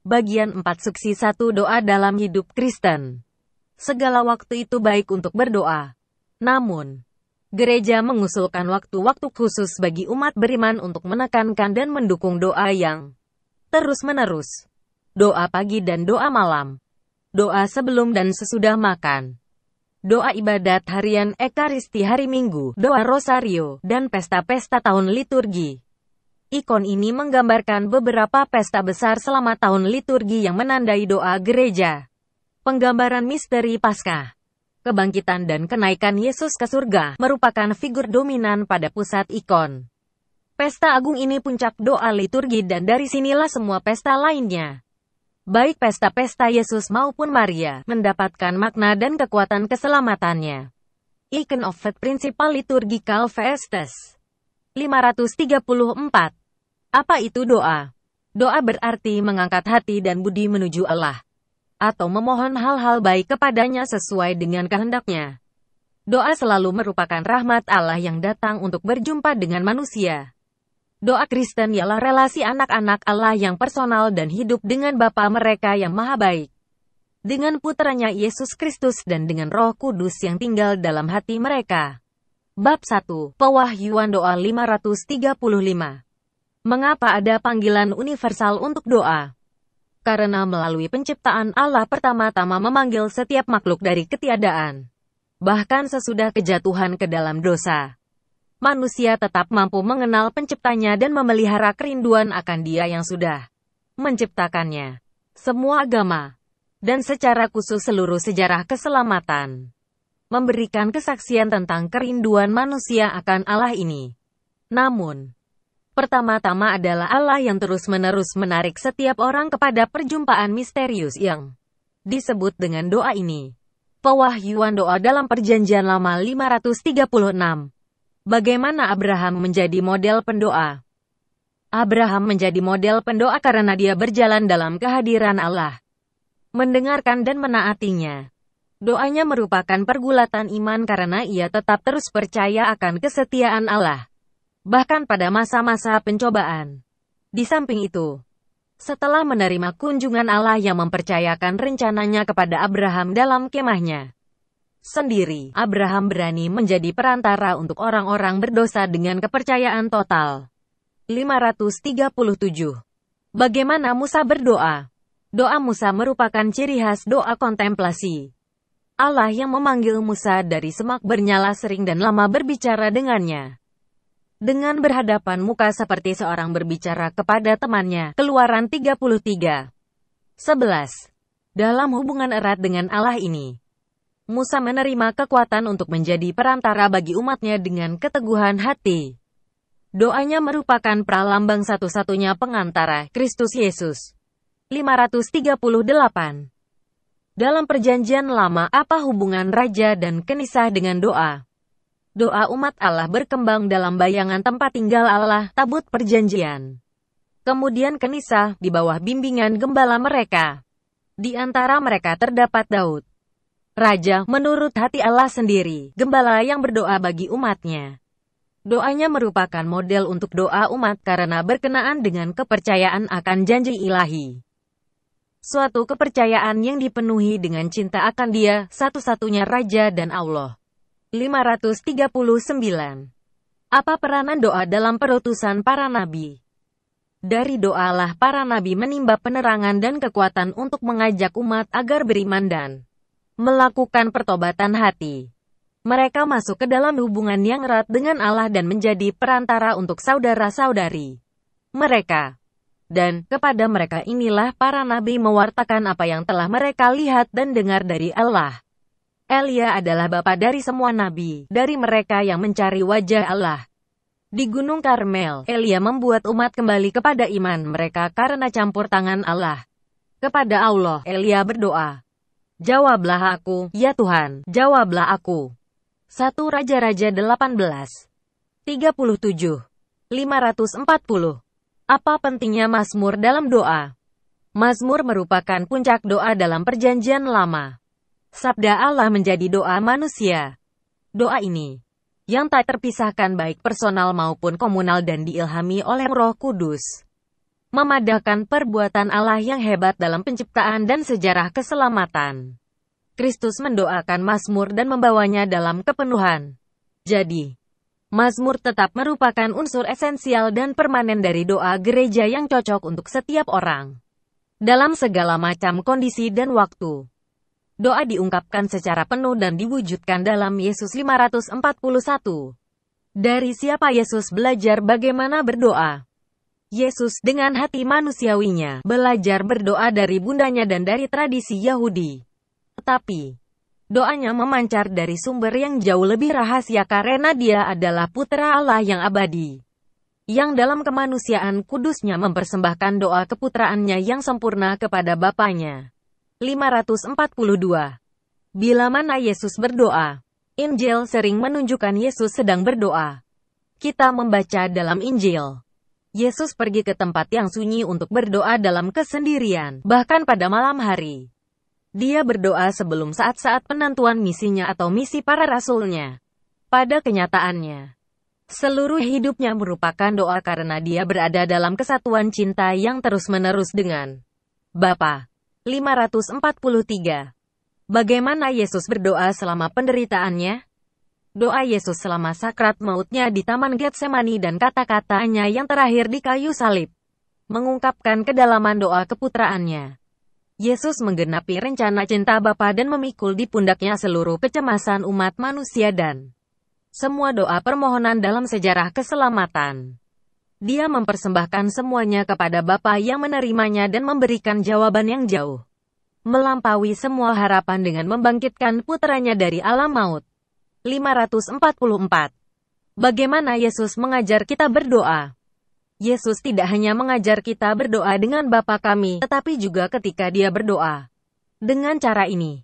Bagian 4 Suksi 1 Doa dalam hidup Kristen Segala waktu itu baik untuk berdoa. Namun, gereja mengusulkan waktu-waktu khusus bagi umat beriman untuk menekankan dan mendukung doa yang terus-menerus. Doa pagi dan doa malam. Doa sebelum dan sesudah makan. Doa ibadat harian Ekaristi hari Minggu, doa rosario, dan pesta-pesta tahun liturgi. Ikon ini menggambarkan beberapa pesta besar selama tahun liturgi yang menandai doa gereja. Penggambaran misteri Paskah, kebangkitan dan kenaikan Yesus ke surga merupakan figur dominan pada pusat ikon. Pesta agung ini puncak doa liturgi dan dari sinilah semua pesta lainnya. Baik pesta-pesta Yesus maupun Maria mendapatkan makna dan kekuatan keselamatannya. Icon of the Principal Liturgical Festes 534 apa itu doa? Doa berarti mengangkat hati dan budi menuju Allah, atau memohon hal-hal baik kepadanya sesuai dengan kehendaknya. Doa selalu merupakan rahmat Allah yang datang untuk berjumpa dengan manusia. Doa Kristen ialah relasi anak-anak Allah yang personal dan hidup dengan Bapa mereka yang maha baik. Dengan putranya Yesus Kristus dan dengan roh kudus yang tinggal dalam hati mereka. Bab 1, Pewahyuan Doa 535 Mengapa ada panggilan universal untuk doa? Karena melalui penciptaan Allah pertama-tama memanggil setiap makhluk dari ketiadaan. Bahkan sesudah kejatuhan ke dalam dosa. Manusia tetap mampu mengenal penciptanya dan memelihara kerinduan akan dia yang sudah menciptakannya. Semua agama, dan secara khusus seluruh sejarah keselamatan, memberikan kesaksian tentang kerinduan manusia akan Allah ini. Namun, Pertama-tama adalah Allah yang terus-menerus menarik setiap orang kepada perjumpaan misterius yang disebut dengan doa ini. Pewahyuan doa dalam perjanjian lama 536 Bagaimana Abraham menjadi model pendoa? Abraham menjadi model pendoa karena dia berjalan dalam kehadiran Allah. Mendengarkan dan menaatinya. Doanya merupakan pergulatan iman karena ia tetap terus percaya akan kesetiaan Allah bahkan pada masa-masa pencobaan. Di samping itu, setelah menerima kunjungan Allah yang mempercayakan rencananya kepada Abraham dalam kemahnya sendiri, Abraham berani menjadi perantara untuk orang-orang berdosa dengan kepercayaan total. 537. Bagaimana Musa berdoa? Doa Musa merupakan ciri khas doa kontemplasi. Allah yang memanggil Musa dari semak bernyala sering dan lama berbicara dengannya dengan berhadapan muka seperti seorang berbicara kepada temannya. Keluaran 33. 11. Dalam hubungan erat dengan Allah ini, Musa menerima kekuatan untuk menjadi perantara bagi umatnya dengan keteguhan hati. Doanya merupakan pralambang satu-satunya pengantara Kristus Yesus. 538. Dalam perjanjian lama, apa hubungan raja dan kenisah dengan doa? Doa umat Allah berkembang dalam bayangan tempat tinggal Allah, tabut perjanjian. Kemudian Kenisa, di bawah bimbingan gembala mereka. Di antara mereka terdapat Daud. Raja, menurut hati Allah sendiri, gembala yang berdoa bagi umatnya. Doanya merupakan model untuk doa umat karena berkenaan dengan kepercayaan akan janji ilahi. Suatu kepercayaan yang dipenuhi dengan cinta akan dia, satu-satunya Raja dan Allah. 539. Apa peranan doa dalam perutusan para nabi? Dari doalah para nabi menimba penerangan dan kekuatan untuk mengajak umat agar beriman dan melakukan pertobatan hati. Mereka masuk ke dalam hubungan yang erat dengan Allah dan menjadi perantara untuk saudara-saudari mereka. Dan kepada mereka inilah para nabi mewartakan apa yang telah mereka lihat dan dengar dari Allah. Elia adalah bapa dari semua nabi, dari mereka yang mencari wajah Allah. Di Gunung Karmel, Elia membuat umat kembali kepada iman mereka karena campur tangan Allah. Kepada Allah, Elia berdoa. Jawablah aku, ya Tuhan, jawablah aku. 1 Raja-Raja 18 37 540 Apa pentingnya Mazmur dalam doa? Mazmur merupakan puncak doa dalam perjanjian lama. Sabda Allah menjadi doa manusia. Doa ini, yang tak terpisahkan baik personal maupun komunal dan diilhami oleh roh kudus, memadahkan perbuatan Allah yang hebat dalam penciptaan dan sejarah keselamatan. Kristus mendoakan Mazmur dan membawanya dalam kepenuhan. Jadi, Mazmur tetap merupakan unsur esensial dan permanen dari doa gereja yang cocok untuk setiap orang. Dalam segala macam kondisi dan waktu. Doa diungkapkan secara penuh dan diwujudkan dalam Yesus 541. Dari siapa Yesus belajar bagaimana berdoa? Yesus, dengan hati manusiawinya, belajar berdoa dari bundanya dan dari tradisi Yahudi. Tetapi, doanya memancar dari sumber yang jauh lebih rahasia karena dia adalah putra Allah yang abadi. Yang dalam kemanusiaan kudusnya mempersembahkan doa keputraannya yang sempurna kepada Bapaknya. 542. Bila mana Yesus berdoa, Injil sering menunjukkan Yesus sedang berdoa. Kita membaca dalam Injil. Yesus pergi ke tempat yang sunyi untuk berdoa dalam kesendirian, bahkan pada malam hari. Dia berdoa sebelum saat-saat penentuan misinya atau misi para rasulnya. Pada kenyataannya, seluruh hidupnya merupakan doa karena dia berada dalam kesatuan cinta yang terus-menerus dengan Bapa. 543. Bagaimana Yesus berdoa selama penderitaannya? Doa Yesus selama sakrat mautnya di Taman Getsemani dan kata-katanya yang terakhir di kayu salib mengungkapkan kedalaman doa keputraannya. Yesus menggenapi rencana cinta Bapa dan memikul di pundaknya seluruh kecemasan umat manusia dan semua doa permohonan dalam sejarah keselamatan. Dia mempersembahkan semuanya kepada Bapa yang menerimanya dan memberikan jawaban yang jauh. Melampaui semua harapan dengan membangkitkan putranya dari alam maut. 544. Bagaimana Yesus mengajar kita berdoa? Yesus tidak hanya mengajar kita berdoa dengan Bapa kami, tetapi juga ketika dia berdoa. Dengan cara ini,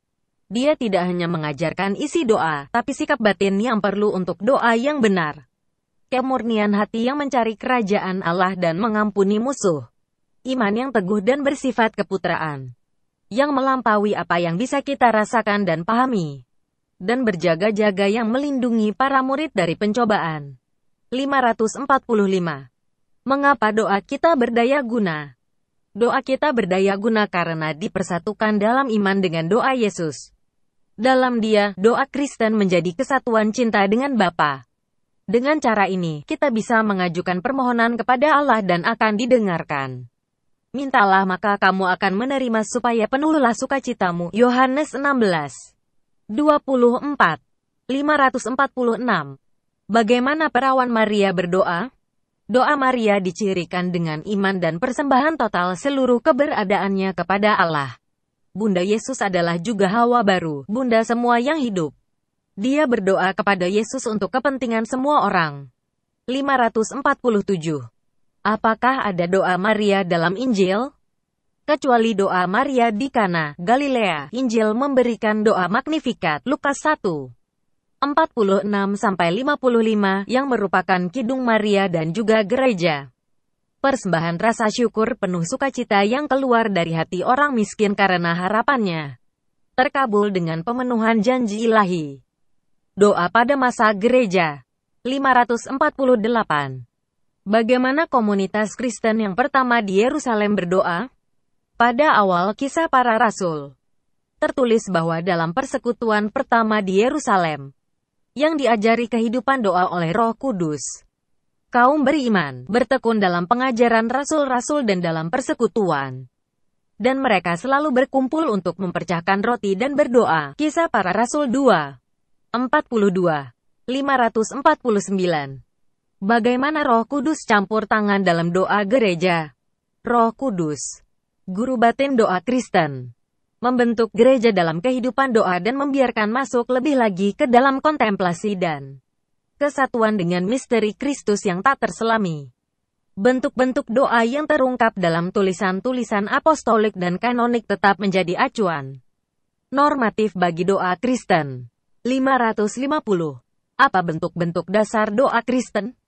dia tidak hanya mengajarkan isi doa, tapi sikap batin yang perlu untuk doa yang benar kemurnian hati yang mencari kerajaan Allah dan mengampuni musuh, iman yang teguh dan bersifat keputraan, yang melampaui apa yang bisa kita rasakan dan pahami, dan berjaga-jaga yang melindungi para murid dari pencobaan. 545. Mengapa doa kita berdaya guna? Doa kita berdaya guna karena dipersatukan dalam iman dengan doa Yesus. Dalam dia, doa Kristen menjadi kesatuan cinta dengan Bapa. Dengan cara ini, kita bisa mengajukan permohonan kepada Allah dan akan didengarkan. Mintalah maka kamu akan menerima supaya penuhlah sukacitamu. Yohanes 16 24 546 Bagaimana perawan Maria berdoa? Doa Maria dicirikan dengan iman dan persembahan total seluruh keberadaannya kepada Allah. Bunda Yesus adalah juga hawa baru, bunda semua yang hidup. Dia berdoa kepada Yesus untuk kepentingan semua orang. 547. Apakah ada doa Maria dalam Injil? Kecuali doa Maria di Kana, Galilea, Injil memberikan doa magnifikat, Lukas 1. 46-55 yang merupakan Kidung Maria dan juga gereja. Persembahan rasa syukur penuh sukacita yang keluar dari hati orang miskin karena harapannya terkabul dengan pemenuhan janji ilahi. Doa pada masa gereja 548 Bagaimana komunitas Kristen yang pertama di Yerusalem berdoa? Pada awal kisah para rasul, tertulis bahwa dalam persekutuan pertama di Yerusalem, yang diajari kehidupan doa oleh roh kudus, kaum beriman, bertekun dalam pengajaran rasul-rasul dan dalam persekutuan dan mereka selalu berkumpul untuk mempercahkan roti dan berdoa. Kisah para Rasul 2 42. 549. Bagaimana Roh Kudus campur tangan dalam doa gereja? Roh Kudus, guru batin doa Kristen, membentuk gereja dalam kehidupan doa dan membiarkan masuk lebih lagi ke dalam kontemplasi dan kesatuan dengan misteri Kristus yang tak terselami. Bentuk-bentuk doa yang terungkap dalam tulisan-tulisan apostolik dan kanonik tetap menjadi acuan normatif bagi doa Kristen. 550. Apa bentuk-bentuk dasar doa Kristen?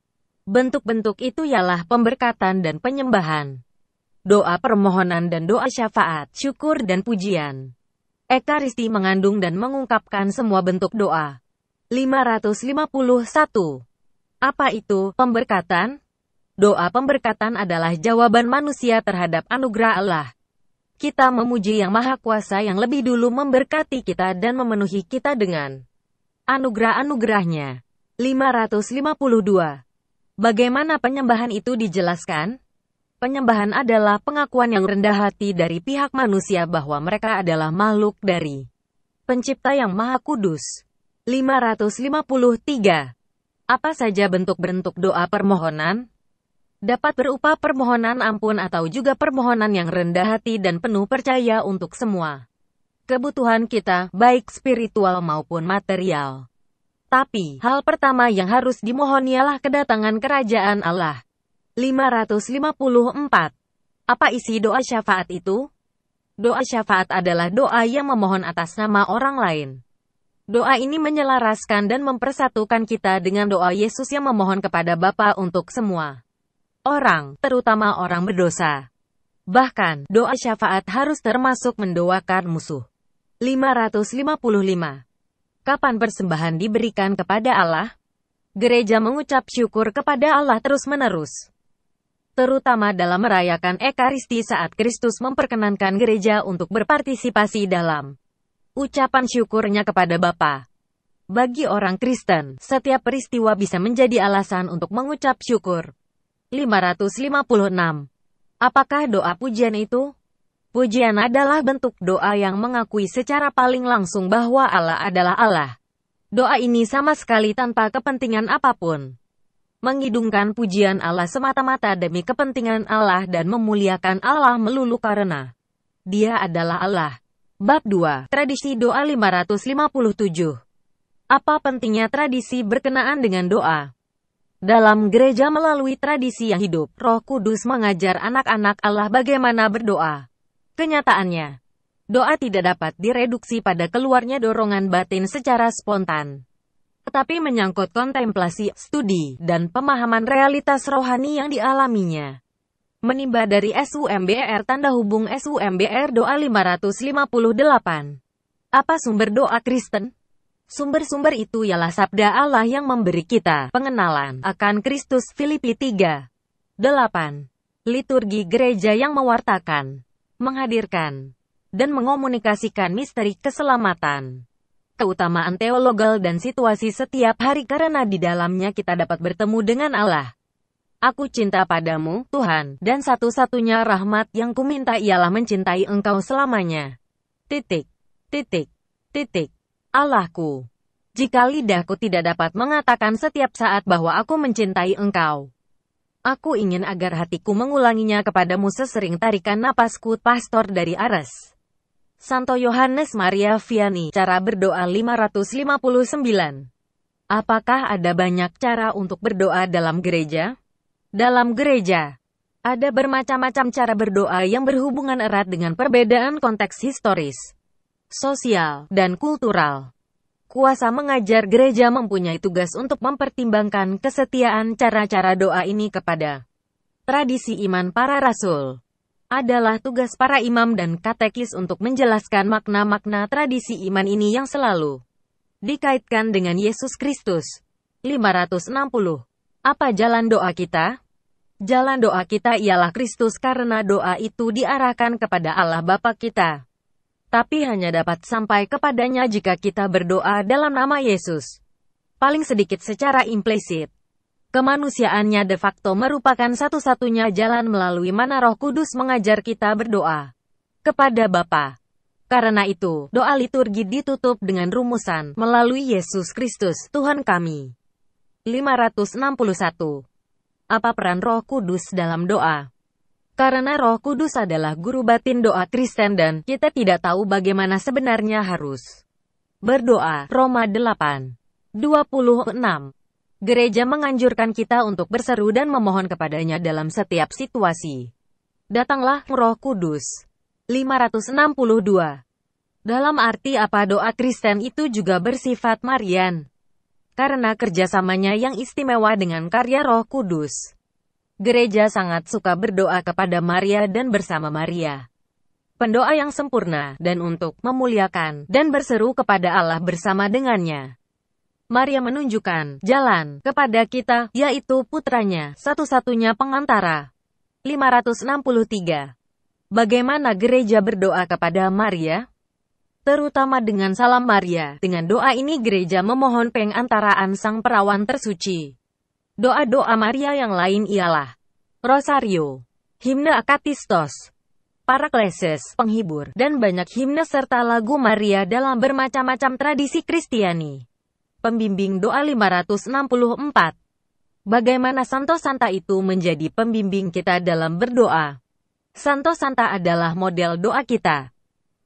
Bentuk-bentuk itu ialah pemberkatan dan penyembahan. Doa permohonan dan doa syafaat, syukur dan pujian. Ekaristi mengandung dan mengungkapkan semua bentuk doa. 551. Apa itu pemberkatan? Doa pemberkatan adalah jawaban manusia terhadap anugerah Allah kita memuji Yang Maha Kuasa yang lebih dulu memberkati kita dan memenuhi kita dengan Anugerah-anugerahnya. 552. Bagaimana penyembahan itu dijelaskan? Penyembahan adalah pengakuan yang rendah hati dari pihak manusia bahwa mereka adalah makhluk dari Pencipta yang Maha Kudus. 553. Apa saja bentuk-bentuk doa permohonan? Dapat berupa permohonan ampun atau juga permohonan yang rendah hati dan penuh percaya untuk semua kebutuhan kita, baik spiritual maupun material. Tapi, hal pertama yang harus dimohon ialah kedatangan kerajaan Allah. 554. Apa isi doa syafaat itu? Doa syafaat adalah doa yang memohon atas nama orang lain. Doa ini menyelaraskan dan mempersatukan kita dengan doa Yesus yang memohon kepada Bapa untuk semua orang, terutama orang berdosa. Bahkan, doa syafaat harus termasuk mendoakan musuh. 555. Kapan persembahan diberikan kepada Allah? Gereja mengucap syukur kepada Allah terus-menerus. Terutama dalam merayakan Ekaristi saat Kristus memperkenankan gereja untuk berpartisipasi dalam ucapan syukurnya kepada Bapa. Bagi orang Kristen, setiap peristiwa bisa menjadi alasan untuk mengucap syukur. 556. Apakah doa pujian itu? Pujian adalah bentuk doa yang mengakui secara paling langsung bahwa Allah adalah Allah. Doa ini sama sekali tanpa kepentingan apapun. Mengidungkan pujian Allah semata-mata demi kepentingan Allah dan memuliakan Allah melulu karena Dia adalah Allah. Bab 2. Tradisi Doa 557 Apa pentingnya tradisi berkenaan dengan doa? Dalam gereja melalui tradisi yang hidup, roh kudus mengajar anak-anak Allah bagaimana berdoa. Kenyataannya, doa tidak dapat direduksi pada keluarnya dorongan batin secara spontan. Tetapi menyangkut kontemplasi, studi, dan pemahaman realitas rohani yang dialaminya. Menimba dari SUMBR tanda hubung SUMBR doa 558. Apa sumber doa Kristen? Sumber-sumber itu ialah sabda Allah yang memberi kita pengenalan akan Kristus Filipi 3. 8. Liturgi gereja yang mewartakan menghadirkan, dan mengomunikasikan misteri keselamatan. Keutamaan teologal dan situasi setiap hari karena di dalamnya kita dapat bertemu dengan Allah. Aku cinta padamu, Tuhan, dan satu-satunya rahmat yang kuminta ialah mencintai engkau selamanya. Titik, titik, titik. Allahku, jika lidahku tidak dapat mengatakan setiap saat bahwa aku mencintai engkau, Aku ingin agar hatiku mengulanginya kepadamu sesering tarikan napasku, pastor dari Ares. Santo Yohanes Maria Vianney, cara berdoa 559. Apakah ada banyak cara untuk berdoa dalam gereja? Dalam gereja, ada bermacam-macam cara berdoa yang berhubungan erat dengan perbedaan konteks historis, sosial, dan kultural. Kuasa mengajar gereja mempunyai tugas untuk mempertimbangkan kesetiaan cara-cara doa ini kepada tradisi iman para rasul. Adalah tugas para imam dan katekis untuk menjelaskan makna-makna tradisi iman ini yang selalu dikaitkan dengan Yesus Kristus. 560. Apa jalan doa kita? Jalan doa kita ialah Kristus karena doa itu diarahkan kepada Allah Bapa kita tapi hanya dapat sampai kepadanya jika kita berdoa dalam nama Yesus. Paling sedikit secara implisit. Kemanusiaannya de facto merupakan satu-satunya jalan melalui mana roh kudus mengajar kita berdoa kepada Bapa. Karena itu, doa liturgi ditutup dengan rumusan, melalui Yesus Kristus, Tuhan kami. 561. Apa peran roh kudus dalam doa? Karena roh kudus adalah guru batin doa Kristen dan kita tidak tahu bagaimana sebenarnya harus berdoa. Roma 8. 26. Gereja menganjurkan kita untuk berseru dan memohon kepadanya dalam setiap situasi. Datanglah roh kudus. 562. Dalam arti apa doa Kristen itu juga bersifat Marian. Karena kerjasamanya yang istimewa dengan karya roh kudus. Gereja sangat suka berdoa kepada Maria dan bersama Maria. Pendoa yang sempurna, dan untuk memuliakan, dan berseru kepada Allah bersama dengannya. Maria menunjukkan jalan kepada kita, yaitu putranya, satu-satunya pengantara. 563. Bagaimana gereja berdoa kepada Maria? Terutama dengan salam Maria, dengan doa ini gereja memohon pengantaraan sang perawan tersuci. Doa-doa Maria yang lain ialah Rosario, Himne Akatistos, Parakleses, penghibur, dan banyak himne serta lagu Maria dalam bermacam-macam tradisi Kristiani. Pembimbing doa 564 Bagaimana Santo Santa itu menjadi pembimbing kita dalam berdoa? Santo Santa adalah model doa kita.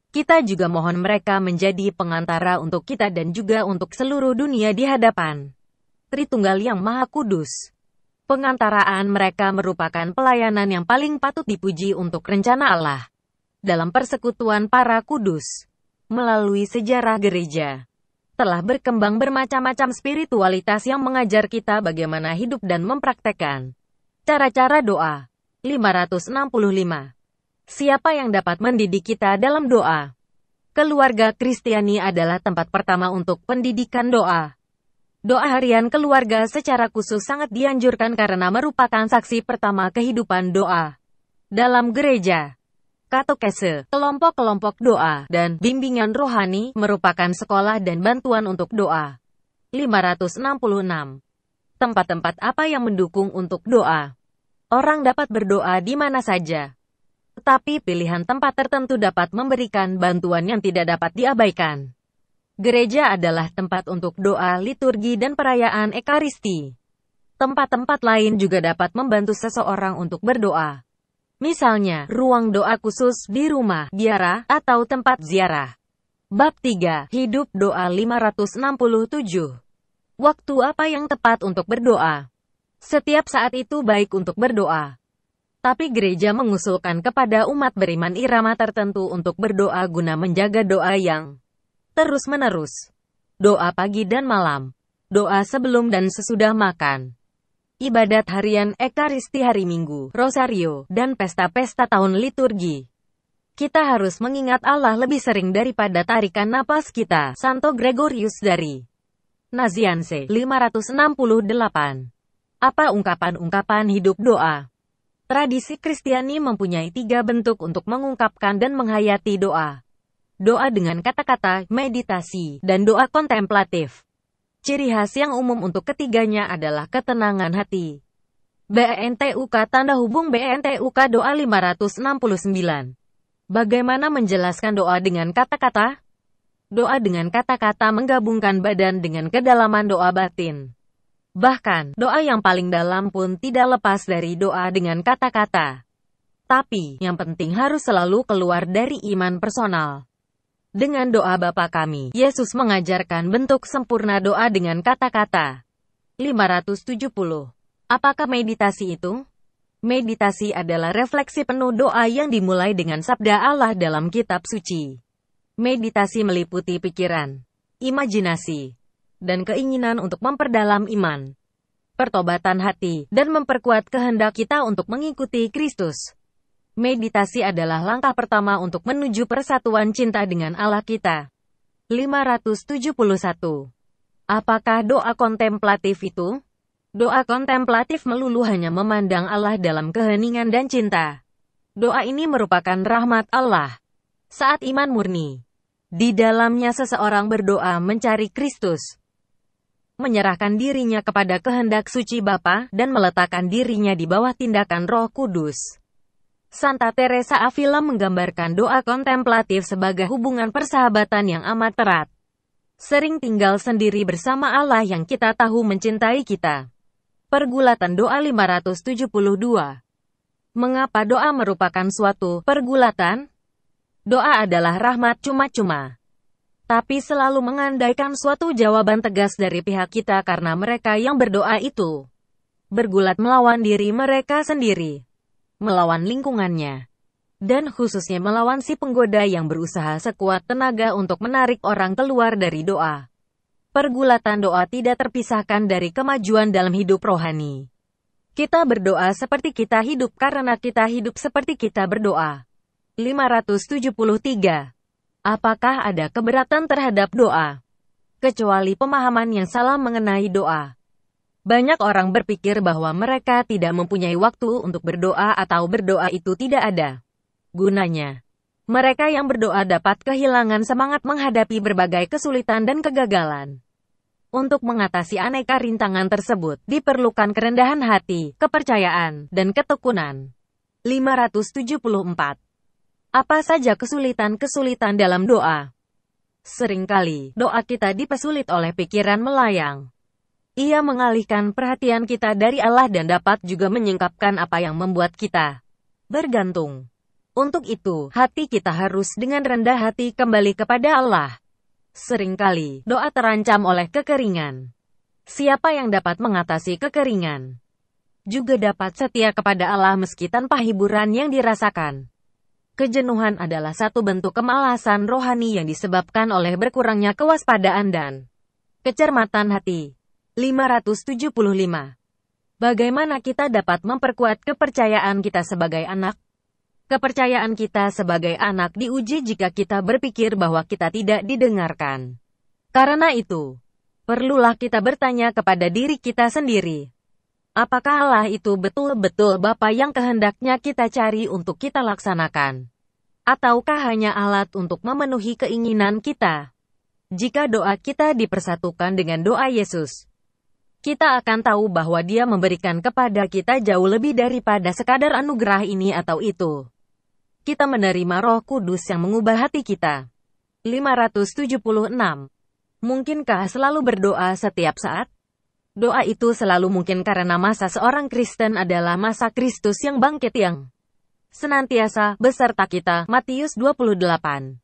Kita juga mohon mereka menjadi pengantara untuk kita dan juga untuk seluruh dunia di hadapan. Tritunggal yang Maha Kudus. Pengantaraan mereka merupakan pelayanan yang paling patut dipuji untuk rencana Allah dalam persekutuan para kudus. Melalui sejarah gereja, telah berkembang bermacam-macam spiritualitas yang mengajar kita bagaimana hidup dan mempraktekkan cara-cara doa. 565. Siapa yang dapat mendidik kita dalam doa? Keluarga Kristiani adalah tempat pertama untuk pendidikan doa. Doa harian keluarga secara khusus sangat dianjurkan karena merupakan saksi pertama kehidupan doa dalam gereja. Katokese, kelompok-kelompok doa, dan bimbingan rohani merupakan sekolah dan bantuan untuk doa. 566. Tempat-tempat apa yang mendukung untuk doa? Orang dapat berdoa di mana saja. Tetapi pilihan tempat tertentu dapat memberikan bantuan yang tidak dapat diabaikan. Gereja adalah tempat untuk doa, liturgi, dan perayaan Ekaristi. Tempat-tempat lain juga dapat membantu seseorang untuk berdoa. Misalnya, ruang doa khusus di rumah, biara, atau tempat ziarah. Bab 3, Hidup Doa 567 Waktu apa yang tepat untuk berdoa? Setiap saat itu baik untuk berdoa. Tapi gereja mengusulkan kepada umat beriman irama tertentu untuk berdoa guna menjaga doa yang terus-menerus. Doa pagi dan malam, doa sebelum dan sesudah makan, ibadat harian Ekaristi hari Minggu, Rosario, dan pesta-pesta tahun liturgi. Kita harus mengingat Allah lebih sering daripada tarikan napas kita, Santo Gregorius dari Nazianze, 568. Apa ungkapan-ungkapan hidup doa? Tradisi Kristiani mempunyai tiga bentuk untuk mengungkapkan dan menghayati doa doa dengan kata-kata, meditasi, dan doa kontemplatif. Ciri khas yang umum untuk ketiganya adalah ketenangan hati. BNTUK e Tanda Hubung BNTUK e Doa 569 Bagaimana menjelaskan doa dengan kata-kata? Doa dengan kata-kata menggabungkan badan dengan kedalaman doa batin. Bahkan, doa yang paling dalam pun tidak lepas dari doa dengan kata-kata. Tapi, yang penting harus selalu keluar dari iman personal. Dengan doa Bapa kami, Yesus mengajarkan bentuk sempurna doa dengan kata-kata. 570. Apakah meditasi itu? Meditasi adalah refleksi penuh doa yang dimulai dengan sabda Allah dalam kitab suci. Meditasi meliputi pikiran, imajinasi, dan keinginan untuk memperdalam iman, pertobatan hati, dan memperkuat kehendak kita untuk mengikuti Kristus. Meditasi adalah langkah pertama untuk menuju persatuan cinta dengan Allah kita. 571. Apakah doa kontemplatif itu? Doa kontemplatif melulu hanya memandang Allah dalam keheningan dan cinta. Doa ini merupakan rahmat Allah. Saat iman murni, di dalamnya seseorang berdoa mencari Kristus. Menyerahkan dirinya kepada kehendak suci Bapa dan meletakkan dirinya di bawah tindakan roh kudus. Santa Teresa Avila menggambarkan doa kontemplatif sebagai hubungan persahabatan yang amat erat. Sering tinggal sendiri bersama Allah yang kita tahu mencintai kita. Pergulatan doa 572. Mengapa doa merupakan suatu pergulatan? Doa adalah rahmat cuma-cuma. Tapi selalu mengandaikan suatu jawaban tegas dari pihak kita karena mereka yang berdoa itu bergulat melawan diri mereka sendiri melawan lingkungannya, dan khususnya melawan si penggoda yang berusaha sekuat tenaga untuk menarik orang keluar dari doa. Pergulatan doa tidak terpisahkan dari kemajuan dalam hidup rohani. Kita berdoa seperti kita hidup karena kita hidup seperti kita berdoa. 573. Apakah ada keberatan terhadap doa? Kecuali pemahaman yang salah mengenai doa. Banyak orang berpikir bahwa mereka tidak mempunyai waktu untuk berdoa atau berdoa itu tidak ada gunanya. Mereka yang berdoa dapat kehilangan semangat menghadapi berbagai kesulitan dan kegagalan. Untuk mengatasi aneka rintangan tersebut, diperlukan kerendahan hati, kepercayaan, dan ketekunan. 574. Apa saja kesulitan-kesulitan dalam doa? Seringkali, doa kita dipersulit oleh pikiran melayang. Ia mengalihkan perhatian kita dari Allah dan dapat juga menyingkapkan apa yang membuat kita bergantung. Untuk itu, hati kita harus dengan rendah hati kembali kepada Allah. Seringkali, doa terancam oleh kekeringan. Siapa yang dapat mengatasi kekeringan? Juga dapat setia kepada Allah meski tanpa hiburan yang dirasakan. Kejenuhan adalah satu bentuk kemalasan rohani yang disebabkan oleh berkurangnya kewaspadaan dan kecermatan hati. 575. Bagaimana kita dapat memperkuat kepercayaan kita sebagai anak? Kepercayaan kita sebagai anak diuji jika kita berpikir bahwa kita tidak didengarkan. Karena itu, perlulah kita bertanya kepada diri kita sendiri. Apakah Allah itu betul-betul Bapa yang kehendaknya kita cari untuk kita laksanakan? Ataukah hanya alat untuk memenuhi keinginan kita? Jika doa kita dipersatukan dengan doa Yesus, kita akan tahu bahwa dia memberikan kepada kita jauh lebih daripada sekadar anugerah ini atau itu. Kita menerima roh kudus yang mengubah hati kita. 576. Mungkinkah selalu berdoa setiap saat? Doa itu selalu mungkin karena masa seorang Kristen adalah masa Kristus yang bangkit yang senantiasa beserta kita. Matius 28. 20.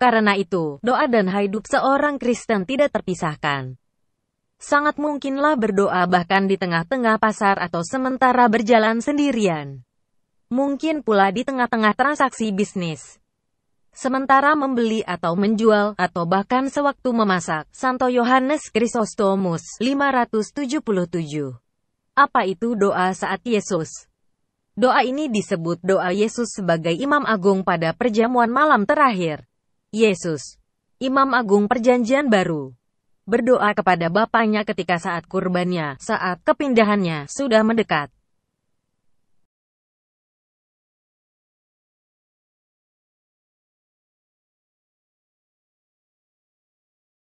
Karena itu, doa dan hidup seorang Kristen tidak terpisahkan sangat mungkinlah berdoa bahkan di tengah-tengah pasar atau sementara berjalan sendirian. Mungkin pula di tengah-tengah transaksi bisnis. Sementara membeli atau menjual, atau bahkan sewaktu memasak, Santo Yohanes Krisostomus 577. Apa itu doa saat Yesus? Doa ini disebut doa Yesus sebagai Imam Agung pada perjamuan malam terakhir. Yesus, Imam Agung Perjanjian Baru berdoa kepada bapaknya ketika saat kurbannya, saat kepindahannya, sudah mendekat.